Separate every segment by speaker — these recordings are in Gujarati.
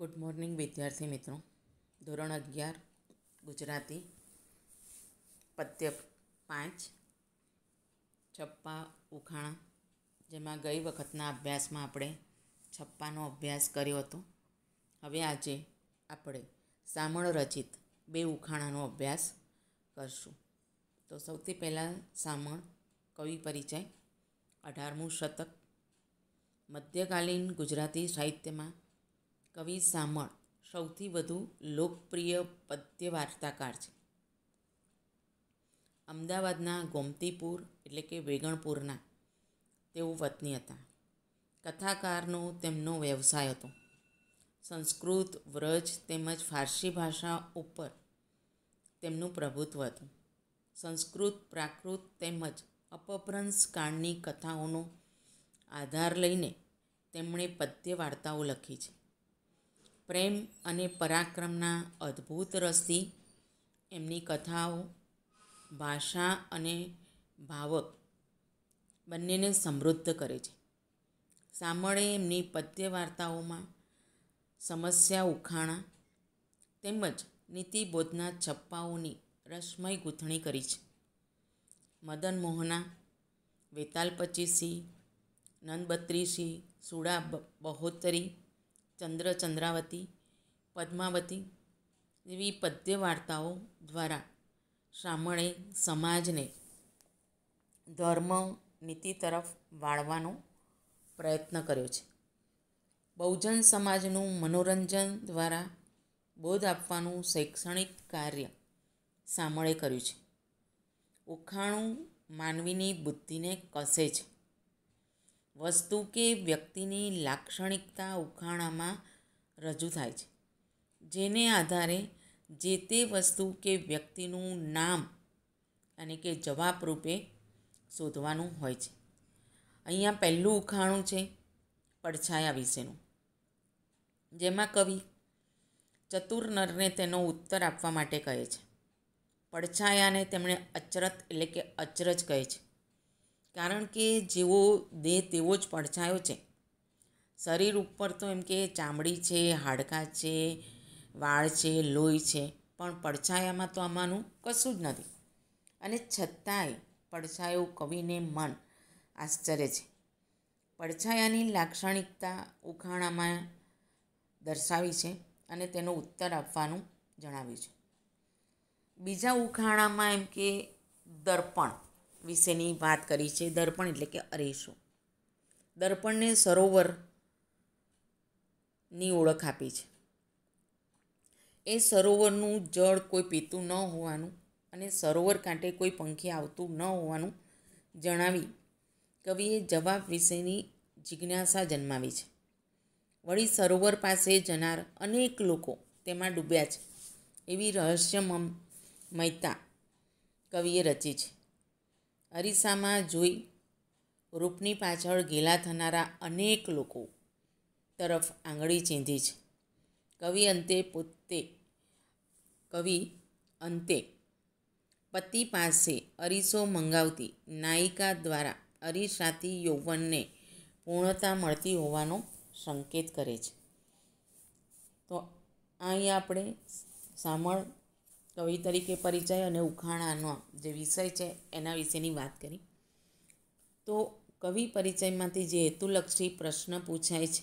Speaker 1: ગુડ મોર્નિંગ વિદ્યાર્થી મિત્રો ધોરણ અગિયાર ગુજરાતી પદ્ય પાંચ છપ્પા ઉખાણા જેમાં ગઈ વખતના અભ્યાસમાં આપણે છપ્પાનો અભ્યાસ કર્યો હતો હવે આજે આપણે સામણ રચિત બે ઉખાણાનો અભ્યાસ કરશું તો સૌથી પહેલાં સામણ કવિ પરિચય અઢારમું શતક મધ્યકાલીન ગુજરાતી સાહિત્યમાં કવિ સામળ સૌથી વધુ લોકપ્રિય પદ્ય વાર્તાકાર છે અમદાવાદના ગોમતીપુર એટલે કે વેગણપુરના તેઓ વતની હતા કથાકારનો તેમનો વ્યવસાય હતો સંસ્કૃત વ્રજ તેમજ ફારસી ભાષા ઉપર તેમનું પ્રભુત્વ હતું સંસ્કૃત પ્રાકૃત તેમજ અપભ્રંશ કાળની કથાઓનો આધાર લઈને તેમણે પદ્ય વાર્તાઓ લખી છે પ્રેમ અને પરાક્રમના અદ્ભુત રસથી એમની કથાઓ ભાષા અને ભાવક બંનેને સમૃદ્ધ કરે છે સામળે એમની પદ્ય વાર્તાઓમાં સમસ્યા ઉખાણા તેમજ નીતિબોધના છપ્પાઓની રસમય ગૂંથણી કરી છે મદન મોહના વેતાલ પચીસી નંદબત્રીસી સુડા બહોતરી ચંદ્ર ચંદ્રાવતી પદ્માવતી જેવી પદ્ય વાર્તાઓ દ્વારા બ્રાહ્મણે સમાજને ધર્મ નીતિ તરફ વાળવાનો પ્રયત્ન કર્યો છે બહુજન સમાજનું મનોરંજન દ્વારા બોધ આપવાનું શૈક્ષણિક કાર્ય સામળે કર્યું છે ઉખાણું માનવીની બુદ્ધિને કસે છે વસ્તુ કે વ્યક્તિની લાક્ષણિકતા ઉખાણામાં રજૂ થાય છે જેને આધારે જે તે વસ્તુ કે વ્યક્તિનું નામ અને કે જવાબ રૂપે શોધવાનું હોય છે અહીંયા પહેલું ઉખાણું છે પડછાયા વિશેનું જેમાં કવિ ચતુર નરને તેનો ઉત્તર આપવા માટે કહે છે પડછાયાને તેમણે અચરત એટલે કે અચરજ કહે છે કારણ કે જેવો દેહ તેવો જ પડછાયો છે શરીર ઉપર તો એમ કે ચામડી છે હાડકાં છે વાળ છે લોહી છે પણ પડછાયામાં તો આમાંનું કશું જ નથી અને છતાંય પડછાયો કવિને મન આશ્ચર્ય છે પડછાયાની લાક્ષણિકતા ઉખાણામાં દર્શાવી છે અને તેનો ઉત્તર આપવાનું જણાવ્યું છે બીજા ઉખાણામાં એમ કે દર્પણ વિશેની વાત કરી છે દર્પણ એટલે કે અરીસો દર્પણને સરોવરની ઓળખ આપી છે એ સરોવરનું જળ કોઈ પીતું ન હોવાનું અને સરોવર કાંઠે કોઈ પંખી આવતું ન હોવાનું જણાવી કવિએ જવાબ વિશેની જિજ્ઞાસા જન્માવી છે વળી સરોવર પાસે જનાર અનેક લોકો તેમાં ડૂબ્યા છે એવી રહસ્યમ મયતા કવિએ રચી છે અરીસામાં જોઈ રૂપની પાછળ ગેલા થનારા અનેક લોકો તરફ આંગળી ચીંધી છે કવિ અંતે પોતે કવિ અંતે પતિ પાસે અરીસો મંગાવતી નાયિકા દ્વારા અરીસાથી યૌવનને પૂર્ણતા મળતી હોવાનો સંકેત કરે છે તો અહીં આપણે સામળ કવિ તરીકે પરિચય અને ઉખાણાનો જે વિષય છે એના વિશેની વાત કરી તો કવિ પરિચયમાંથી જે હેતુલક્ષી પ્રશ્ન પૂછાય છે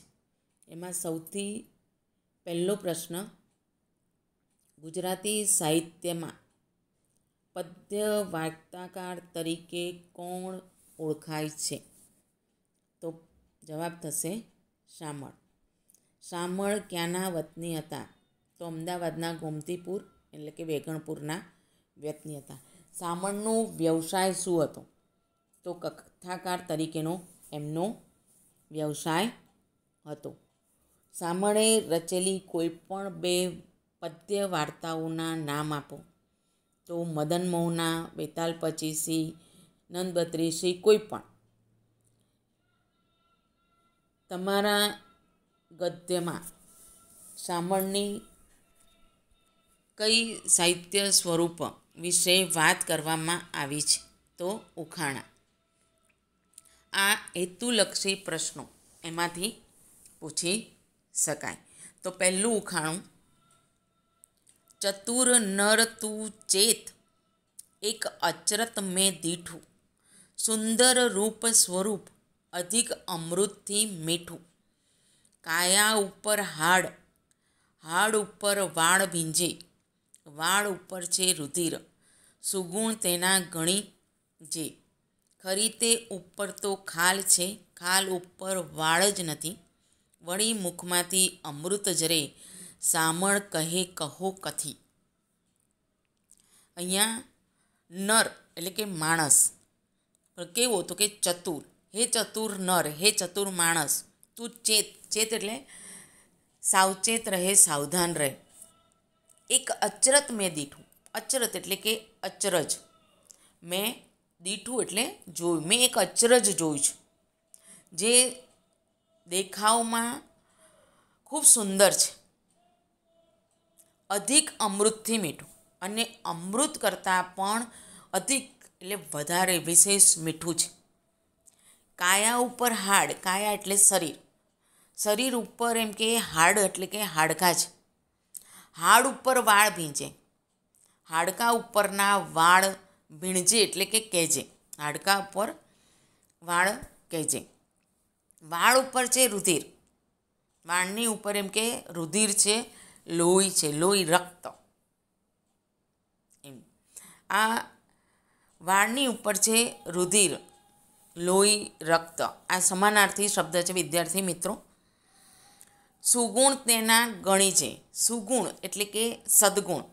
Speaker 1: એમાં સૌથી પહેલો પ્રશ્ન ગુજરાતી સાહિત્યમાં પદ્ય વાર્તાકાર તરીકે કોણ ઓળખાય છે તો જવાબ થશે શામળ શામળ ક્યાંના વતની હતા તો અમદાવાદના ગોમતીપુર એટલે કે વેગણપુરના વ્યક્તિ હતા સામણનો વ્યવસાય શું હતો તો કથાકાર તરીકેનો એમનો વ્યવસાય હતો સામણે રચેલી કોઈપણ બે પદ્ય વાર્તાઓના નામ આપો તો મદન મોહના બેતાલ પચીસી નંદબત્રીસી કોઈ પણ તમારા ગદ્યમાં સામણની કઈ સાહિત્ય સ્વરૂપ વિશે વાત કરવામાં આવી છે તો ઉખાણા આ હેતુલક્ષી પ્રશ્નો એમાંથી પૂછી શકાય તો પહેલું ઉખાણું ચતુર નર તું ચેત એક અચરત મેં દીઠું સુંદર રૂપ સ્વરૂપ અધિક અમૃતથી મીઠું કાયા ઉપર હાડ હાડ ઉપર વાળ ભીંજે વાળ ઉપર છે રુધિર સુગુણ તેના ગણી જે ખરી તે ઉપર તો ખાલ છે ખાલ ઉપર વાળ જ નથી વળી મુખમાંથી અમૃત જરે સામળ કહે કહો કથી અહીંયા નર એટલે કે માણસ કેવો તો કે ચતુર હે ચતુર નર હે ચતુર માણસ તું ચેત ચેત એટલે સાવચેત રહે સાવધાન રહે એક અચરત મેં દીઠું અચરત એટલે કે અચરજ મેં દીઠું એટલે જોયું મેં એક અચરજ જોયું છે જે દેખાવમાં ખૂબ સુંદર છે અધિક અમૃતથી મીઠું અને અમૃત કરતાં પણ અધિક એટલે વધારે વિશેષ મીઠું છે કાયા ઉપર હાડ કાયા એટલે શરીર શરીર ઉપર એમ કે હાડ એટલે કે હાડકાં છે હાડ ઉપર વાળ ભીંજે હાડકા ઉપરના વાળ ભીણજે એટલે કે કહેજે હાડકા ઉપર વાળ કહેજે વાળ ઉપર છે રુધિર વાળની ઉપર એમ કે રુધિર છે લોહી છે લોહી રક્ત એમ આ વાળની ઉપર છે રુધિર લોહી રક્ત આ સમાનાર્થી શબ્દ છે વિદ્યાર્થી મિત્રો સુગુણ તેના ગણી છે સુગુણ એટલે કે સદગુણ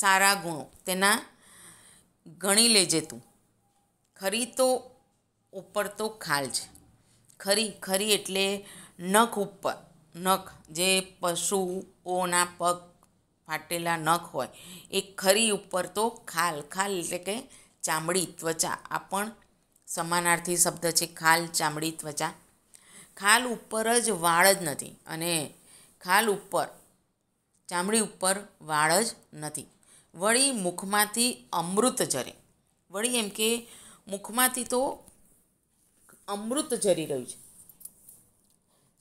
Speaker 1: સારા ગુણો તેના ગણી લેજે તું ખરી તો ઉપર તો ખાલ છે ખરી ખરી એટલે નખ ઉપર નખ જે પશુઓના પગ ફાટેલા નખ હોય એ ખરી ઉપર તો ખાલ ખાલ એટલે કે ચામડી ત્વચા આ પણ સમાનાર્થી શબ્દ છે ખાલ ચામડી ત્વચા ખાલ ઉપર જ વાળ જ નથી અને ખાલ ઉપર ચામડી ઉપર વાળ જ નથી વળી મુખમાંથી અમૃત જરે વળી એમ કે મુખમાંથી તો અમૃત જરી રહ્યું છે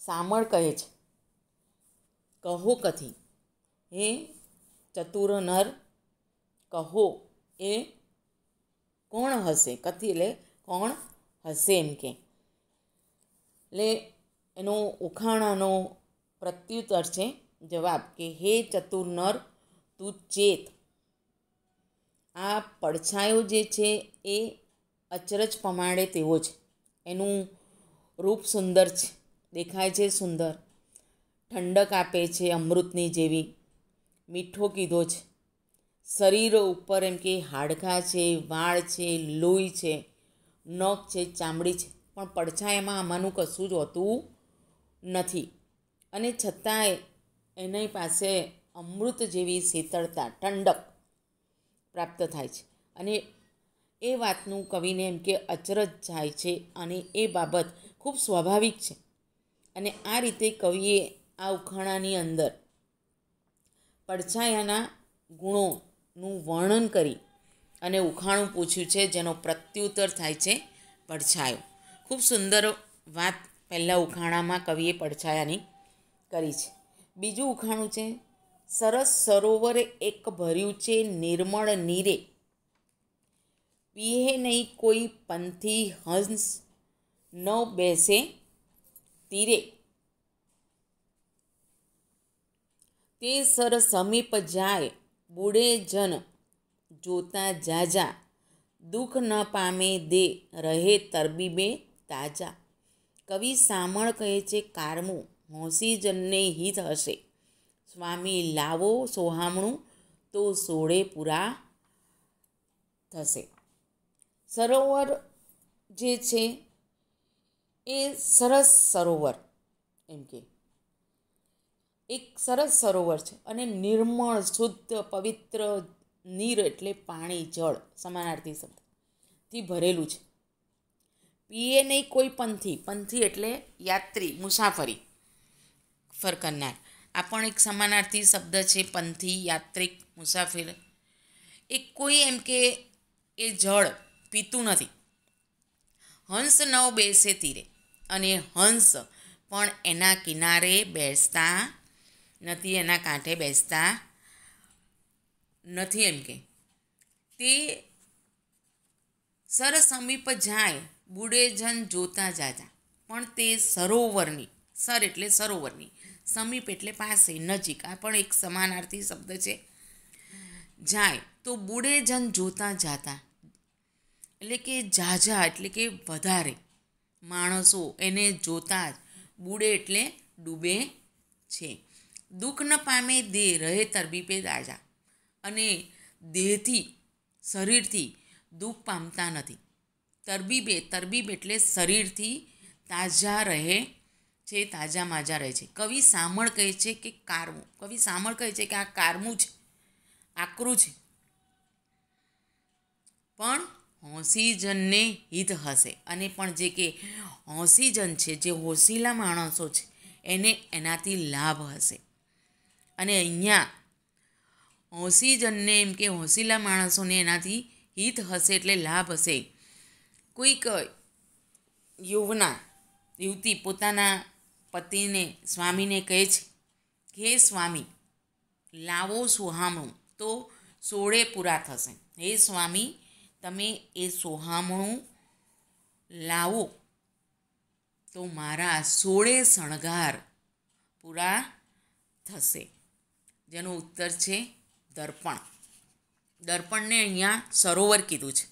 Speaker 1: સામળ કહે છે કહો કથી હે ચતુર નર કહો એ કોણ હશે કથી એટલે કોણ હશે એમ કે એટલે એનો ઉખાણાનો પ્રત્યુત્તર છે જવાબ કે હે ચતુર નર તું ચેત આ પડછાયો જે છે એ અચરજ પમાડે તેવો છે એનું રૂપ સુંદર છે દેખાય છે સુંદર ઠંડક આપે છે અમૃતની જેવી મીઠો કીધો છે શરીર ઉપર એમ કે હાડકાં છે વાળ છે લોહી છે નખ છે ચામડી છે પણ પડછાયામાં આમાંનું કશું જ હોતું નથી અને છતાંય એની પાસે અમૃત જેવી શીતળતા ઠંડક પ્રાપ્ત થાય છે અને એ વાતનું કવિને એમ કે અચરજ જાય છે અને એ બાબત ખૂબ સ્વાભાવિક છે અને આ રીતે કવિએ આ ઉખાણાની અંદર પડછાયાના ગુણોનું વર્ણન કરી અને ઉખાણું પૂછ્યું છે જેનો પ્રત્યુત્તર થાય છે પડછાયો ખૂબ સુંદર વાત પહેલાં ઉખાણામાં કવિએ પડછાયાની કરી છે બીજું ઉખાણું છે સરસ સરોવરે એક ભર્યું છે નિર્મળ નીરે પીએ નહીં કોઈ પંથી હંસ ન બેસે તીરે તે સર સમીપ જાય બુડે જન જોતા જાજા દુઃખ ન પામે દે રહે તરબીબે તાજા કવિ સામળ કહે છે કારમું મોસીજનને હિત હશે સ્વામી લાવો સોહામણું તો સોળે પૂરા થશે સરોવર જે છે એ સરસ સરોવર એમ કે એક સરસ સરોવર છે અને નિર્મળ શુદ્ધ પવિત્ર નીર એટલે પાણી જળ સમાનાર્થી શબ્દ ભરેલું છે પીએ નહીં કોઈ પંથી પંથી એટલે યાત્રી મુસાફરી ફર કરનાર આ પણ એક સમાનાર્થી શબ્દ છે પંથી યાત્રિક મુસાફિર એ કોઈ એમ કે એ જળ પીતું નથી હંસ ન બેસે તીરે અને હંસ પણ એના કિનારે બેસતા નથી એના કાંઠે બેસતા નથી એમ કે તે સરસ સમીપ જાય બુડેજન જોતા જાજા પણ તે સરોવરની સર એટલે સરોવરની સમીપ એટલે પાસે નજીક આ પણ એક સમાનાર્થી શબ્દ છે જાય તો બુડેજન જોતા જાતા એટલે કે ઝાઝા એટલે કે વધારે માણસો એને જોતા જ બુડે એટલે ડૂબે છે દુઃખ ન પામે દેહ રહે તરબીપે તાજા અને દેહથી શરીરથી દુઃખ પામતા નથી તરબીબે તરબીબ એટલે શરીરથી તાજા રહે છે તાજા માજા રહે છે કવિ સામળ કહે છે કે કારવું કવિ સામળ કહે છે કે આ કારમું છે આકરું છે પણ હોંસીજનને હિત હશે અને પણ જે કે હોંસીજન છે જે હોંસીલા માણસો છે એને એનાથી લાભ હશે અને અહીંયા હોંસીજનને એમ કે હોંસીલા માણસોને એનાથી હિત હશે એટલે લાભ હશે કોઈક યુવના યુવતી પોતાના પતિને સ્વામીને કહે છે હે સ્વામી લાવો સોહામણું તો સોળે પૂરા થશે હે સ્વામી તમે એ સોહામણું લાવો તો મારા સોળે શણગાર પૂરા થશે જેનો ઉત્તર છે દર્પણ દર્પણને અહીંયા સરોવર કીધું છે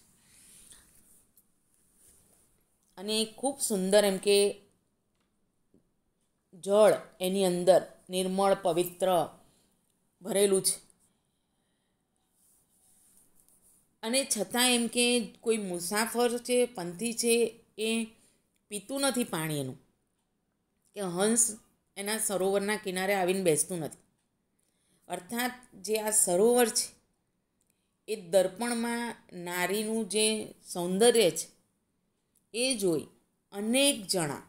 Speaker 1: અને ખૂબ સુંદર એમ કે જળ એની અંદર નિર્મળ પવિત્ર ભરેલું છે અને છતાં એમ કે કોઈ મુસાફર છે પંથી છે એ પીતું નથી પાણી એનું કે હંસ એના સરોવરના કિનારે આવીને બેસતું નથી અર્થાત જે આ સરોવર છે એ દર્પણમાં નારીનું જે સૌંદર્ય છે એ જોઈ અનેક જણા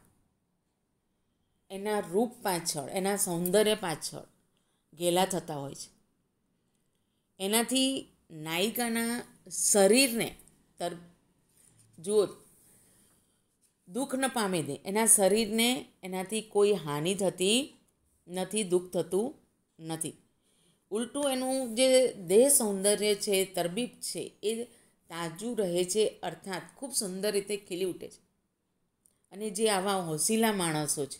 Speaker 1: એના રૂપ પાછળ એના સૌંદર્ય પાછળ ગેલા થતા હોય છે એનાથી નાયિકાના શરીરને તર જો દુઃખ ન પામે દે એના શરીરને એનાથી કોઈ હાનિ થતી નથી દુઃખ થતું નથી ઉલટું એનું જે દેહ સૌંદર્ય છે તરબીબ છે એ તાજું રહે છે અર્થાત ખૂબ સુંદર રીતે ખીલી ઉઠે છે અને જે આવા હોંસિલા માણસો છે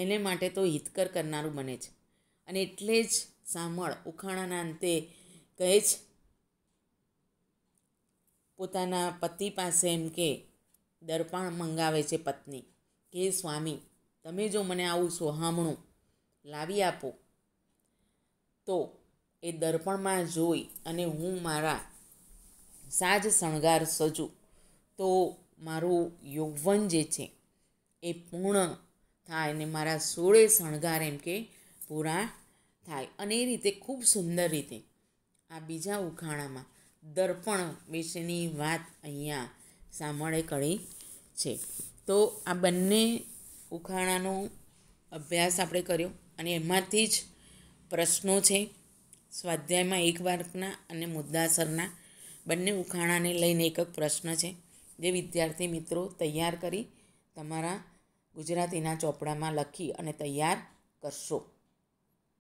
Speaker 1: એને માટે તો હિતકર કરનારું બને છે અને એટલે જ સાંભળ ઉખાણાના અંતે કહે છે પોતાના પતિ પાસે એમ કે દર્પણ મંગાવે છે પત્ની કે સ્વામી તમે જો મને આવું સોહામણું લાવી આપો તો એ દર્પણમાં જોઈ અને હું મારા સાજ શણગાર સજું તો મારું યૌવન જે છે એ પૂર્ણ થાય અને મારા સોળે શણગાર એમ કે પૂરા થાય અને એ રીતે ખૂબ સુંદર રીતે આ બીજા ઉખાણામાં દર્પણ વિશેની વાત અહીંયા સાંભળે કરી છે તો આ બંને ઉખાણાનો અભ્યાસ આપણે કર્યો અને એમાંથી જ પ્રશ્નો છે સ્વાધ્યાયમાં એક વાર્કના અને મુદ્દાસરના બંને ઉખાણાને લઈને એક એક પ્રશ્ન છે જે વિદ્યાર્થી મિત્રો તૈયાર કરી તમારા ગુજરાતીના ચોપડામાં લખી અને તૈયાર કરશો